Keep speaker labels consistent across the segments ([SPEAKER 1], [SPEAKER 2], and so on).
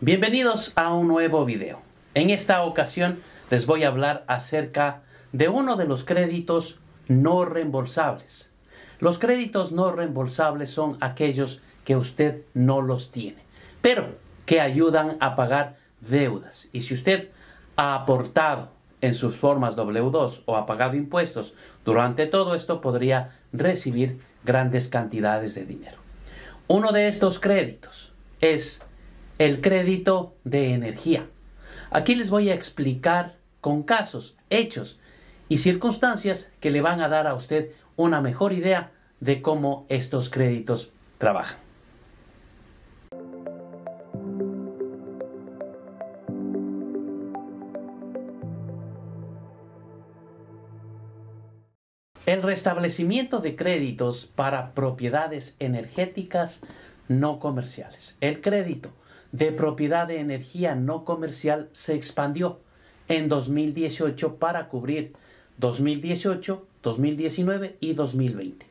[SPEAKER 1] Bienvenidos a un nuevo video. En esta ocasión les voy a hablar acerca de uno de los créditos no reembolsables. Los créditos no reembolsables son aquellos que usted no los tiene, pero que ayudan a pagar deudas. Y si usted ha aportado en sus formas W2 o ha pagado impuestos durante todo esto, podría recibir grandes cantidades de dinero. Uno de estos créditos es el crédito de energía. Aquí les voy a explicar con casos, hechos y circunstancias que le van a dar a usted una mejor idea de cómo estos créditos trabajan. El restablecimiento de créditos para propiedades energéticas no comerciales. El crédito de propiedad de energía no comercial se expandió en 2018 para cubrir 2018, 2019 y 2020.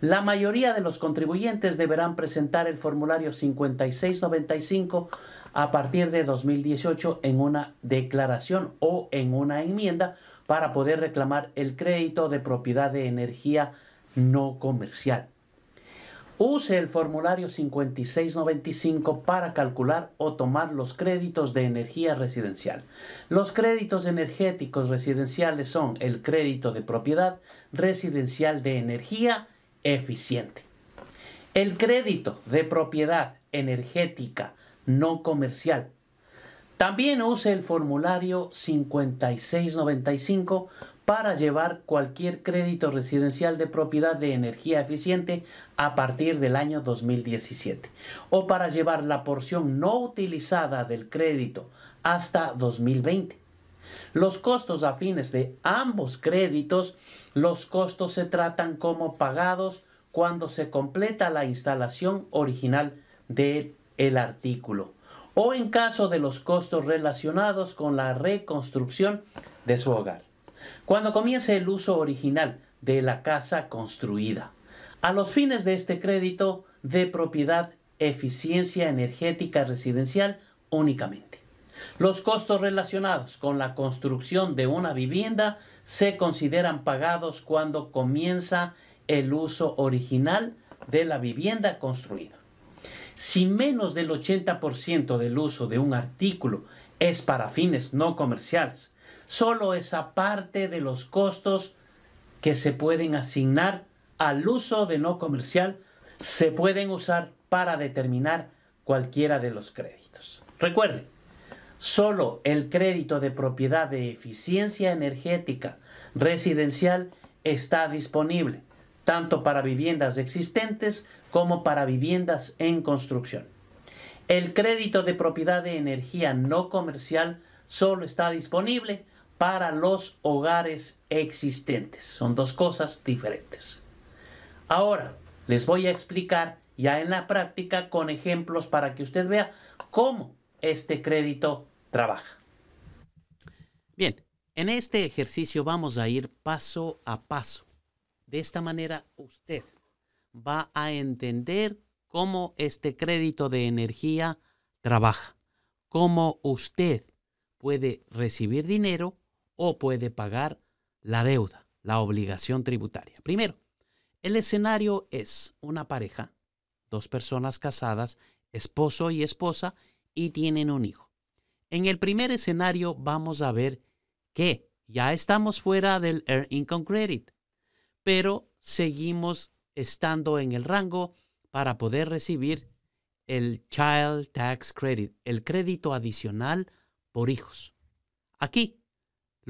[SPEAKER 1] La mayoría de los contribuyentes deberán presentar el formulario 5695 a partir de 2018 en una declaración o en una enmienda para poder reclamar el crédito de propiedad de energía no comercial. Use el formulario 5695 para calcular o tomar los créditos de energía residencial. Los créditos energéticos residenciales son el crédito de propiedad residencial de energía eficiente. El crédito de propiedad energética no comercial. También use el formulario 5695 para llevar cualquier crédito residencial de propiedad de energía eficiente a partir del año 2017 o para llevar la porción no utilizada del crédito hasta 2020. Los costos afines de ambos créditos, los costos se tratan como pagados cuando se completa la instalación original del el artículo o en caso de los costos relacionados con la reconstrucción de su hogar cuando comience el uso original de la casa construida. A los fines de este crédito de propiedad eficiencia energética residencial únicamente. Los costos relacionados con la construcción de una vivienda se consideran pagados cuando comienza el uso original de la vivienda construida. Si menos del 80% del uso de un artículo es para fines no comerciales solo esa parte de los costos que se pueden asignar al uso de no comercial se pueden usar para determinar cualquiera de los créditos. recuerde solo el crédito de propiedad de eficiencia energética residencial está disponible, tanto para viviendas existentes como para viviendas en construcción. El crédito de propiedad de energía no comercial solo está disponible para los hogares existentes. Son dos cosas diferentes. Ahora, les voy a explicar ya en la práctica con ejemplos para que usted vea cómo este crédito trabaja. Bien, en este ejercicio vamos a ir paso a paso. De esta manera usted va a entender cómo este crédito de energía trabaja, cómo usted puede recibir dinero o puede pagar la deuda, la obligación tributaria. Primero, el escenario es una pareja, dos personas casadas, esposo y esposa, y tienen un hijo. En el primer escenario vamos a ver que ya estamos fuera del Air Income Credit, pero seguimos estando en el rango para poder recibir el Child Tax Credit, el crédito adicional por hijos. Aquí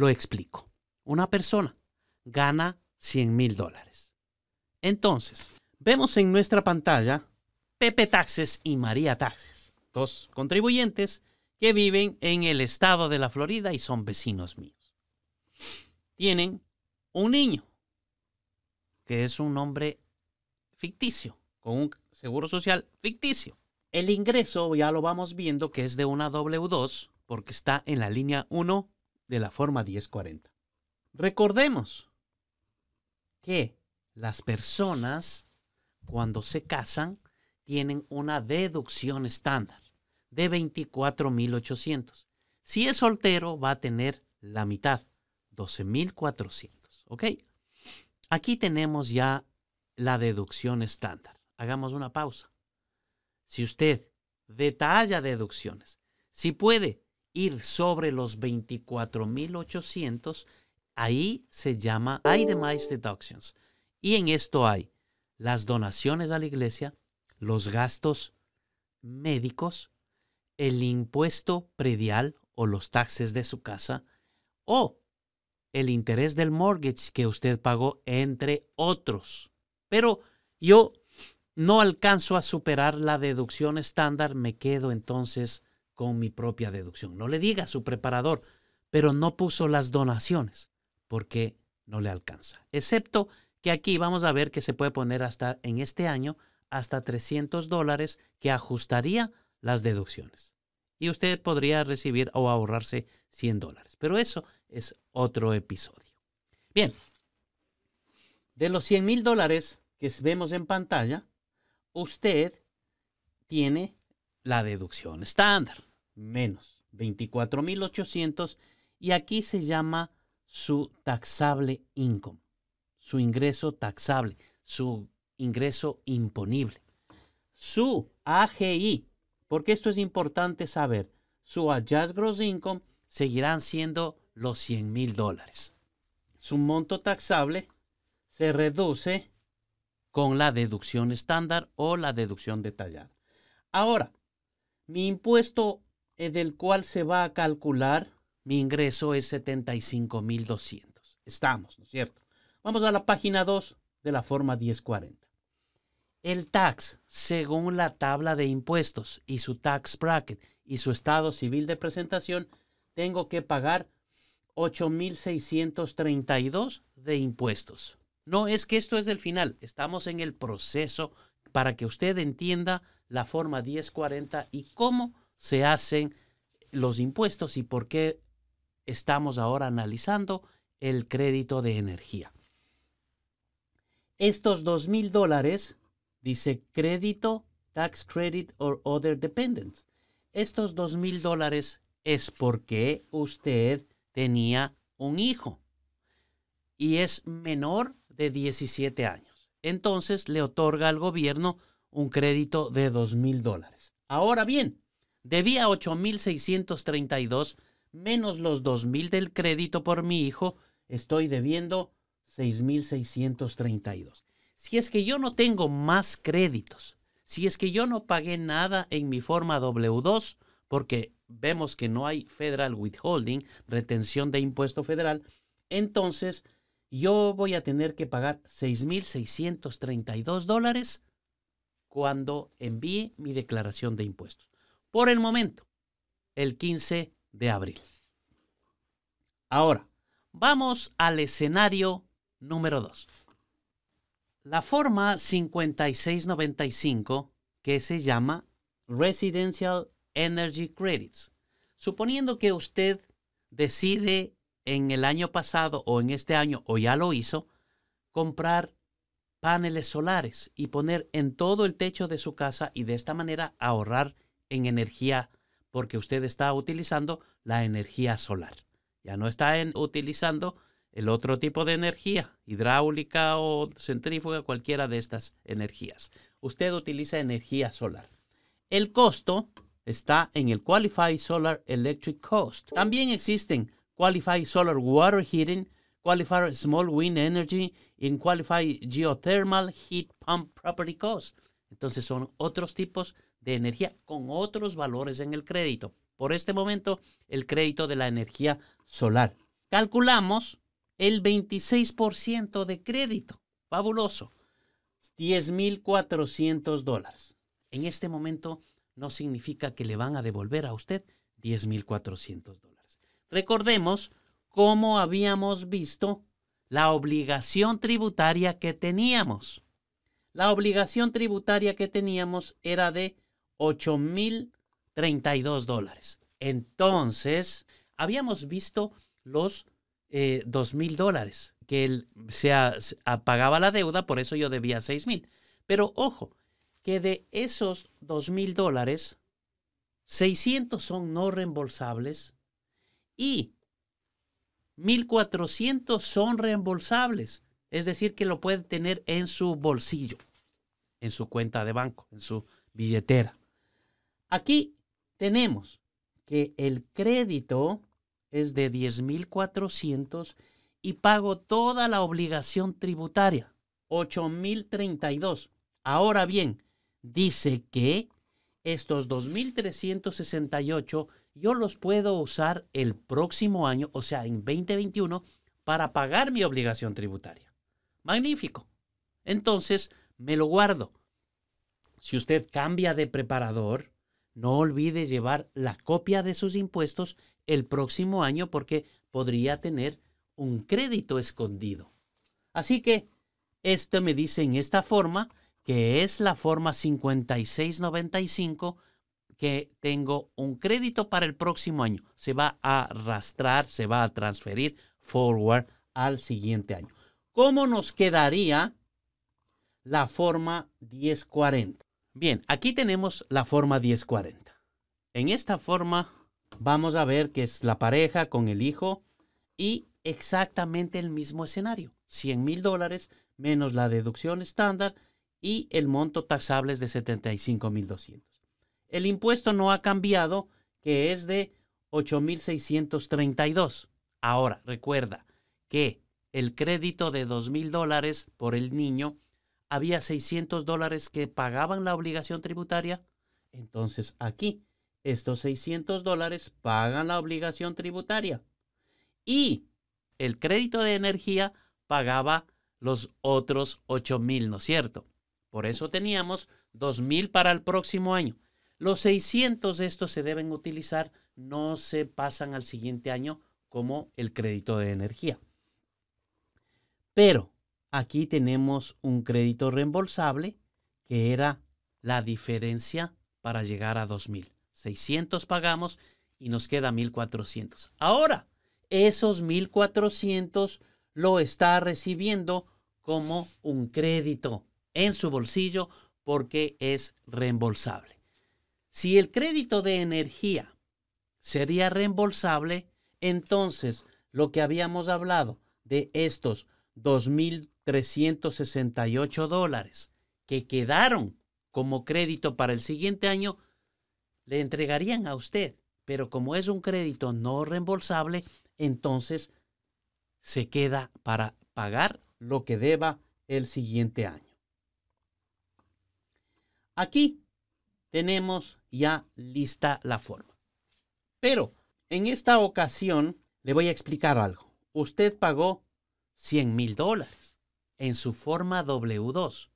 [SPEAKER 1] lo explico. Una persona gana 100 mil dólares. Entonces, vemos en nuestra pantalla Pepe Taxes y María Taxes, dos contribuyentes que viven en el estado de la Florida y son vecinos míos. Tienen un niño, que es un hombre ficticio, con un seguro social ficticio. El ingreso ya lo vamos viendo que es de una W2 porque está en la línea 1 de la forma 1040. Recordemos que las personas cuando se casan tienen una deducción estándar de 24.800. Si es soltero va a tener la mitad, 12.400. ¿Ok? Aquí tenemos ya la deducción estándar. Hagamos una pausa. Si usted detalla deducciones, si puede, ir sobre los 24.800, ahí se llama itemized deductions. Y en esto hay las donaciones a la iglesia, los gastos médicos, el impuesto predial o los taxes de su casa o el interés del mortgage que usted pagó, entre otros. Pero yo no alcanzo a superar la deducción estándar, me quedo entonces con mi propia deducción. No le diga a su preparador, pero no puso las donaciones porque no le alcanza. Excepto que aquí vamos a ver que se puede poner hasta en este año hasta 300 dólares que ajustaría las deducciones. Y usted podría recibir o ahorrarse 100 dólares. Pero eso es otro episodio. Bien, de los 100 mil dólares que vemos en pantalla, usted tiene la deducción estándar menos, 24.800, y aquí se llama su taxable income, su ingreso taxable, su ingreso imponible. Su AGI, porque esto es importante saber, su Adjust Gross Income seguirán siendo los 100,000 mil dólares. Su monto taxable se reduce con la deducción estándar o la deducción detallada. Ahora, mi impuesto eh, del cual se va a calcular mi ingreso es 75,200. Estamos, ¿no es cierto? Vamos a la página 2 de la forma 1040. El tax, según la tabla de impuestos y su tax bracket y su estado civil de presentación, tengo que pagar 8,632 de impuestos. No es que esto es el final, estamos en el proceso para que usted entienda la forma 1040 y cómo se hacen los impuestos y por qué estamos ahora analizando el crédito de energía. Estos dos mil dólares, dice crédito, tax credit or other dependents. Estos dos mil dólares es porque usted tenía un hijo y es menor de 17 años. Entonces le otorga al gobierno un crédito de dos mil dólares. Ahora bien, Debía 8.632 menos los 2.000 del crédito por mi hijo. Estoy debiendo 6.632. Si es que yo no tengo más créditos, si es que yo no pagué nada en mi forma W2, porque vemos que no hay federal withholding, retención de impuesto federal, entonces yo voy a tener que pagar 6.632 dólares cuando envíe mi declaración de impuestos por el momento, el 15 de abril. Ahora, vamos al escenario número 2. La forma 5695, que se llama Residential Energy Credits. Suponiendo que usted decide en el año pasado o en este año, o ya lo hizo, comprar paneles solares y poner en todo el techo de su casa y de esta manera ahorrar en energía porque usted está utilizando la energía solar. Ya no está utilizando el otro tipo de energía, hidráulica o centrífuga, cualquiera de estas energías. Usted utiliza energía solar. El costo está en el qualify Solar Electric Cost. También existen qualify Solar Water Heating, Qualified Small Wind Energy y qualify Geothermal Heat Pump Property Cost. Entonces son otros tipos de de energía con otros valores en el crédito. Por este momento, el crédito de la energía solar. Calculamos el 26% de crédito. Fabuloso. 10.400 dólares. En este momento no significa que le van a devolver a usted 10.400 dólares. Recordemos cómo habíamos visto la obligación tributaria que teníamos. La obligación tributaria que teníamos era de 8.032 dólares. Entonces, habíamos visto los 2.000 eh, dólares que él se pagaba la deuda, por eso yo debía 6.000. Pero ojo, que de esos 2.000 dólares, 600 son no reembolsables y 1.400 son reembolsables. Es decir, que lo puede tener en su bolsillo, en su cuenta de banco, en su billetera. Aquí tenemos que el crédito es de 10.400 y pago toda la obligación tributaria, 8.032. Ahora bien, dice que estos 2.368 yo los puedo usar el próximo año, o sea, en 2021, para pagar mi obligación tributaria. Magnífico. Entonces, me lo guardo. Si usted cambia de preparador, no olvide llevar la copia de sus impuestos el próximo año porque podría tener un crédito escondido. Así que, esto me dice en esta forma, que es la forma 5695, que tengo un crédito para el próximo año. Se va a arrastrar, se va a transferir forward al siguiente año. ¿Cómo nos quedaría la forma 1040? Bien, aquí tenemos la forma 1040. En esta forma vamos a ver que es la pareja con el hijo y exactamente el mismo escenario. 100 mil dólares menos la deducción estándar y el monto taxable es de 75.200. El impuesto no ha cambiado, que es de 8.632. Ahora, recuerda que el crédito de mil dólares por el niño había 600 dólares que pagaban la obligación tributaria, entonces aquí estos 600 dólares pagan la obligación tributaria. Y el crédito de energía pagaba los otros 8,000, ¿no es cierto? Por eso teníamos 2,000 para el próximo año. Los 600 de estos se deben utilizar, no se pasan al siguiente año como el crédito de energía. Pero aquí tenemos un crédito reembolsable que era la diferencia para llegar a 2,600 pagamos y nos queda 1.400. Ahora, esos 1.400 lo está recibiendo como un crédito en su bolsillo porque es reembolsable. Si el crédito de energía sería reembolsable, entonces lo que habíamos hablado de estos 2.000 368 dólares que quedaron como crédito para el siguiente año, le entregarían a usted. Pero como es un crédito no reembolsable, entonces se queda para pagar lo que deba el siguiente año. Aquí tenemos ya lista la forma. Pero en esta ocasión le voy a explicar algo. Usted pagó 100 mil dólares en su forma W2.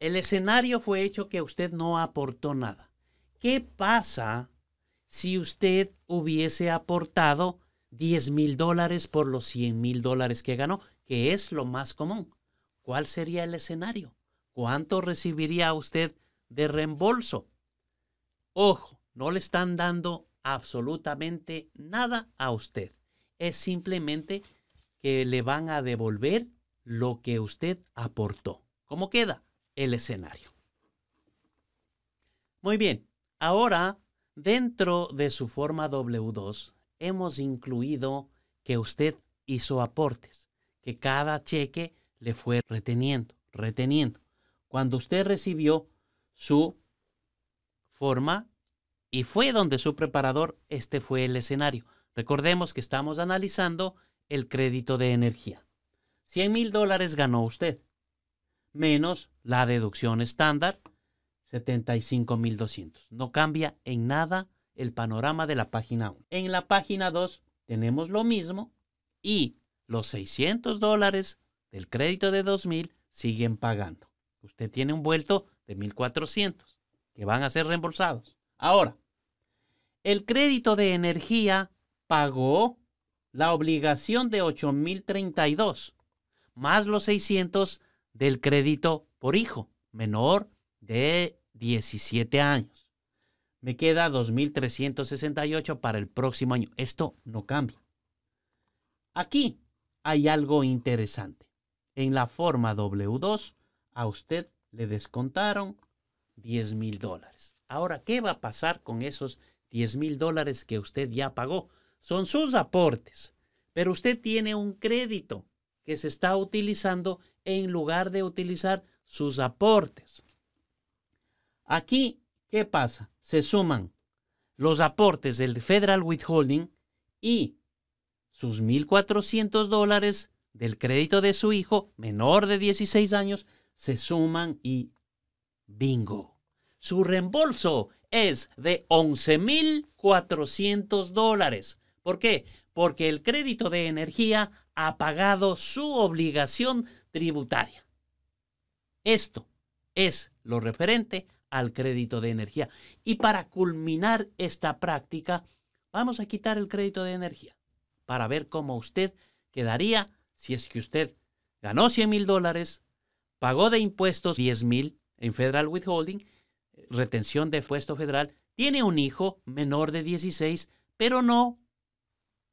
[SPEAKER 1] El escenario fue hecho que usted no aportó nada. ¿Qué pasa si usted hubiese aportado 10 mil dólares por los 100 mil dólares que ganó, que es lo más común? ¿Cuál sería el escenario? ¿Cuánto recibiría usted de reembolso? Ojo, no le están dando absolutamente nada a usted. Es simplemente que le van a devolver lo que usted aportó. ¿Cómo queda el escenario? Muy bien, ahora dentro de su forma W2 hemos incluido que usted hizo aportes, que cada cheque le fue reteniendo, reteniendo. Cuando usted recibió su forma y fue donde su preparador, este fue el escenario. Recordemos que estamos analizando el crédito de energía. 100 mil dólares ganó usted, menos la deducción estándar, 75.200. No cambia en nada el panorama de la página 1. En la página 2 tenemos lo mismo y los 600 dólares del crédito de 2.000 siguen pagando. Usted tiene un vuelto de 1.400 que van a ser reembolsados. Ahora, el crédito de energía pagó la obligación de 8.032 más los 600 del crédito por hijo menor de 17 años. Me queda 2.368 para el próximo año. Esto no cambia. Aquí hay algo interesante. En la forma W2 a usted le descontaron 10,000 dólares. Ahora, ¿qué va a pasar con esos 10,000 dólares que usted ya pagó? Son sus aportes, pero usted tiene un crédito que se está utilizando en lugar de utilizar sus aportes. Aquí, ¿qué pasa? Se suman los aportes del Federal Withholding y sus 1.400 dólares del crédito de su hijo menor de 16 años se suman y bingo. Su reembolso es de 11.400 dólares. ¿Por qué? porque el crédito de energía ha pagado su obligación tributaria. Esto es lo referente al crédito de energía. Y para culminar esta práctica, vamos a quitar el crédito de energía para ver cómo usted quedaría si es que usted ganó 100 mil dólares, pagó de impuestos 10 mil en federal withholding, retención de impuesto federal, tiene un hijo menor de 16, pero no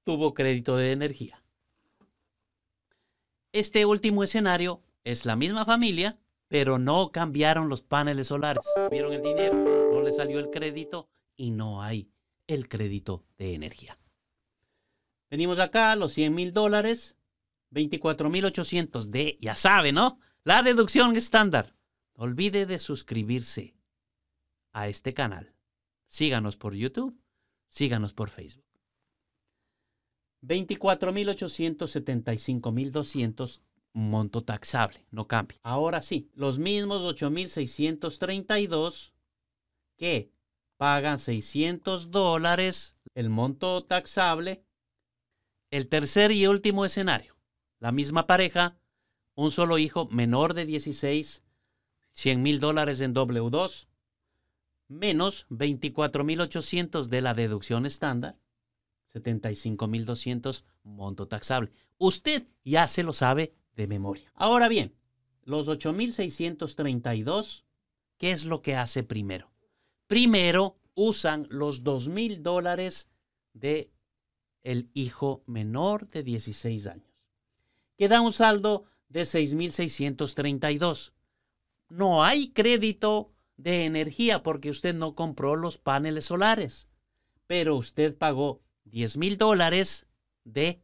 [SPEAKER 1] tuvo crédito de energía. Este último escenario es la misma familia, pero no cambiaron los paneles solares. Vieron el dinero, no le salió el crédito y no hay el crédito de energía. Venimos acá, los 100 mil dólares, 24.800 de, ya sabe, ¿no? La deducción estándar. No olvide de suscribirse a este canal. Síganos por YouTube, síganos por Facebook. 24.875.200 monto taxable, no cambia. Ahora sí, los mismos 8.632 que pagan 600 dólares el monto taxable. El tercer y último escenario, la misma pareja, un solo hijo menor de 16, 100 mil dólares en W2, menos 24.800 de la deducción estándar, 75.200 monto taxable. Usted ya se lo sabe de memoria. Ahora bien, los 8.632, ¿qué es lo que hace primero? Primero usan los 2.000 dólares de el hijo menor de 16 años, que da un saldo de 6.632. No hay crédito de energía porque usted no compró los paneles solares, pero usted pagó 10 mil dólares de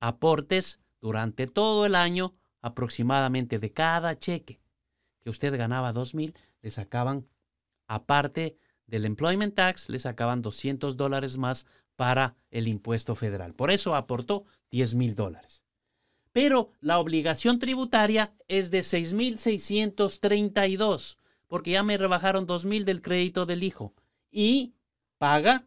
[SPEAKER 1] aportes durante todo el año aproximadamente de cada cheque que usted ganaba 2 mil, le sacaban, aparte del employment tax, le sacaban 200 dólares más para el impuesto federal. Por eso aportó 10 mil dólares. Pero la obligación tributaria es de 6.632, porque ya me rebajaron 2.000 del crédito del hijo. Y paga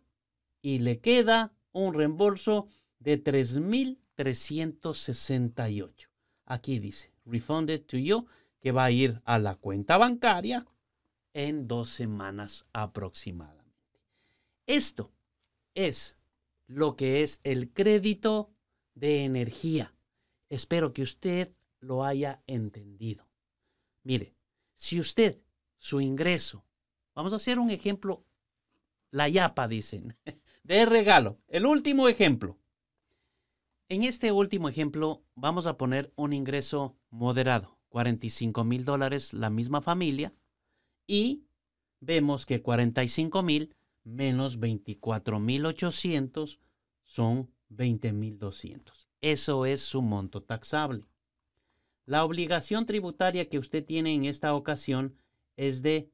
[SPEAKER 1] y le queda un reembolso de 3.368. Aquí dice, refunded to you, que va a ir a la cuenta bancaria en dos semanas aproximadamente. Esto es lo que es el crédito de energía. Espero que usted lo haya entendido. Mire, si usted, su ingreso, vamos a hacer un ejemplo, la yapa, dicen, de regalo. El último ejemplo. En este último ejemplo vamos a poner un ingreso moderado, 45 mil dólares la misma familia y vemos que 45 mil menos 24 mil 800 son 20 mil 200. Eso es su monto taxable. La obligación tributaria que usted tiene en esta ocasión es de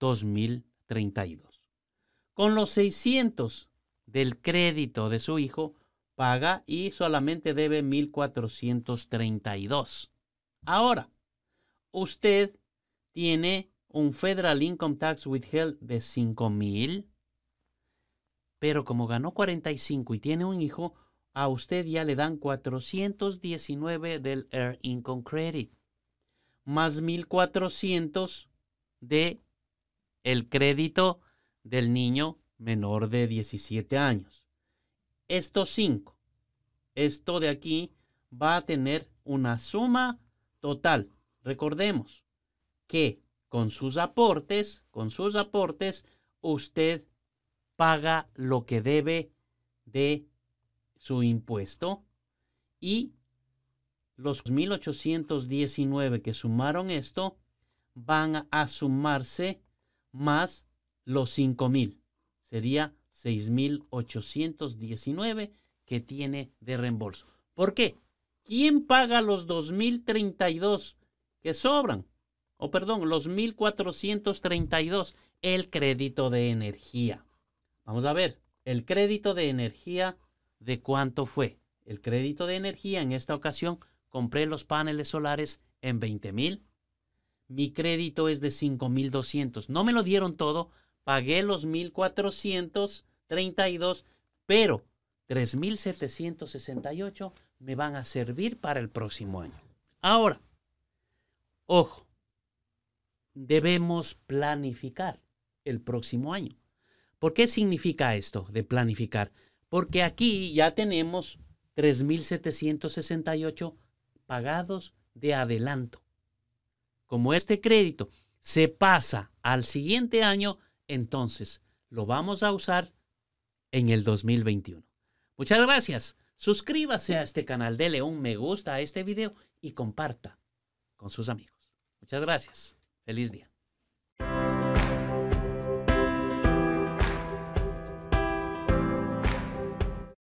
[SPEAKER 1] 2032. Con los 600 del crédito de su hijo, paga y solamente debe 1.432. Ahora, usted tiene un Federal Income Tax Withheld de 5.000, pero como ganó 45 y tiene un hijo, a usted ya le dan 419 del Air Income Credit, más 1.400 de el crédito del niño menor de 17 años. Estos 5, esto de aquí va a tener una suma total. Recordemos que con sus aportes, con sus aportes, usted paga lo que debe de su impuesto y los 1819 que sumaron esto van a sumarse más los 5000 sería 6.819 que tiene de reembolso. ¿Por qué? ¿Quién paga los 2.032 que sobran? O perdón, los 1.432, el crédito de energía. Vamos a ver, el crédito de energía, ¿de cuánto fue? El crédito de energía en esta ocasión compré los paneles solares en 20.000. Mi crédito es de 5.200. No me lo dieron todo, pagué los 1.432, pero 3.768 me van a servir para el próximo año. Ahora, ojo, debemos planificar el próximo año. ¿Por qué significa esto de planificar? Porque aquí ya tenemos 3.768 pagados de adelanto. Como este crédito se pasa al siguiente año, entonces lo vamos a usar en el 2021. Muchas gracias. Suscríbase a este canal, de León, me gusta a este video y comparta con sus amigos. Muchas gracias. Feliz día.